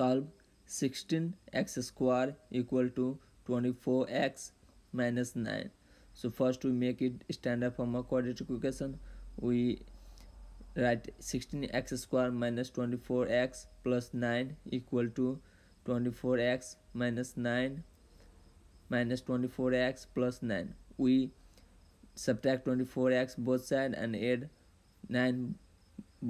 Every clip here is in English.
solve 16x square equal to 24x minus 9 so first we make it standard form of quadratic equation we write 16x square minus 24x plus 9 equal to 24x minus 9 minus 24x plus 9 we subtract 24x both side and add 9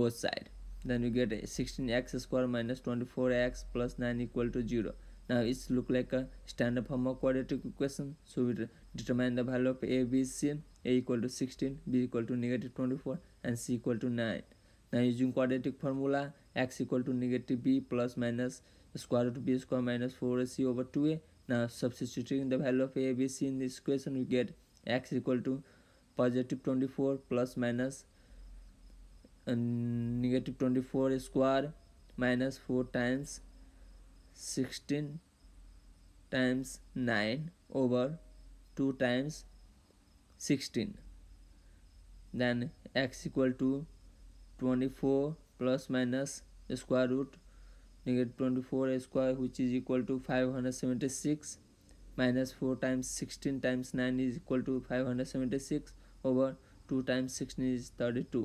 both side then you get 16x square minus 24x plus 9 equal to 0 now it's look like a standard form of quadratic equation so we determine the value of a b c a equal to 16 b equal to negative 24 and c equal to 9 now using quadratic formula x equal to negative b plus minus square root b square minus 4ac over 2a now substituting the value of a b c in this equation we get x equal to positive 24 plus minus negative 24 square minus 4 times 16 times 9 over 2 times 16 then x equal to 24 plus minus square root negative 24 square which is equal to 576 minus 4 times 16 times 9 is equal to 576 over 2 times 16 is 32